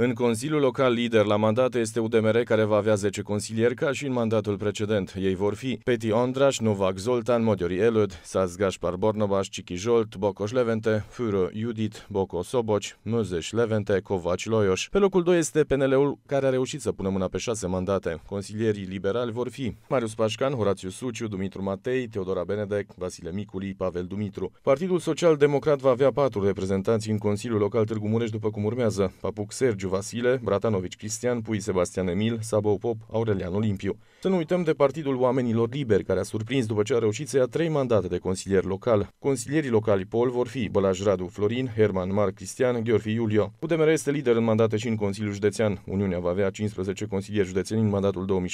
În Consiliul Local lider la mandat este UDMR care va avea 10 consilieri ca și în mandatul precedent. Ei vor fi Peti Ondraș, Novak Zoltan, Modiori Elud, Saz Gașpar Bornobaș, Cichi Jolt, Bocoș Levente, Fură Judit, Boco Soboci, Măzeș Levente, Covaci Loioș. Pe locul 2 este PNL-ul care a reușit să pună mâna pe 6 mandate. Consilierii liberali vor fi Marius Pașcan, Horațiu Suciu, Dumitru Matei, Teodora Benedec, Vasile Miculi, Pavel Dumitru. Partidul Social Democrat va avea patru reprezentanți în Consiliul Local Târgu Mureș după cum urmează. Papuc Sergiu, Vasile, Bratanovici Cristian, Pui Sebastian Emil, Sabo Pop, Aurelian Olimpiu. Să nu uităm de Partidul Oamenilor Liberi, care a surprins după ce a reușit să ia trei mandate de consilier local. Consilierii locali pol vor fi Bălaj Radu Florin, Herman Mar Cristian, Gheorfi Iulio. UDMR este lider în mandate și în Consiliul Județean. Uniunea va avea 15 consilieri județeni în mandatul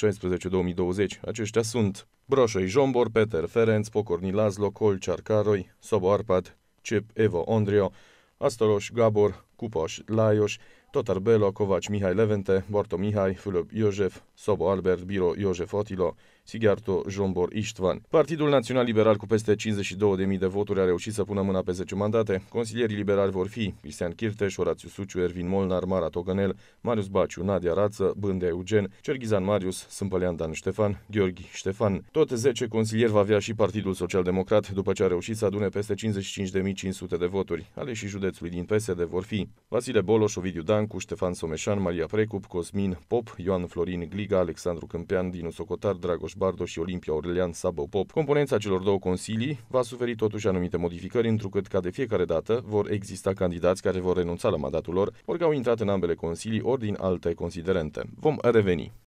2016-2020. Aceștia sunt Broșoi Jombor, Peter Ferenc, Pocorni Lazlo, Col Caroi, Sobo Arpad, Cep Evo Ondrio, Astoroș Gabor, Cupoș Laioș, Totar Belo, Kovács Mihai Levente, Barto Mihai, Fülöp József, Szabó Albert, Biro József Attila, Sigarto Zsombor István. Partidul Național Liberal cu peste 52.000 de voturi a reușit să pună mâna pe 10 mandate. Consilierii liberali vor fi Cristian Chirteș, Orațiu Suciu, Ervin Molnar, Mara Togănel, Marius Baciu, Nadia Rață, Bândea Eugen, Cergizan Marius, Sâmpălean Dan Ștefan, Gheorghi Ștefan. Tot 10 consilieri va avea și Partidul Social Democrat, după ce a reușit să adune peste 55.500 de voturi. Ale și județului din PSD vor fi Vasile Boloș, Ovidiu Dan, Stancu, Ștefan Someșan, Maria Precup, Cosmin Pop, Ioan Florin Gliga, Alexandru Câmpean, Dinu Socotar, Dragoș Bardo și Olimpia Aurelian Sabo Pop. Componența celor două consilii va suferi totuși anumite modificări, întrucât ca de fiecare dată vor exista candidați care vor renunța la mandatul lor, ori că au intrat în ambele consilii ori din alte considerente. Vom reveni.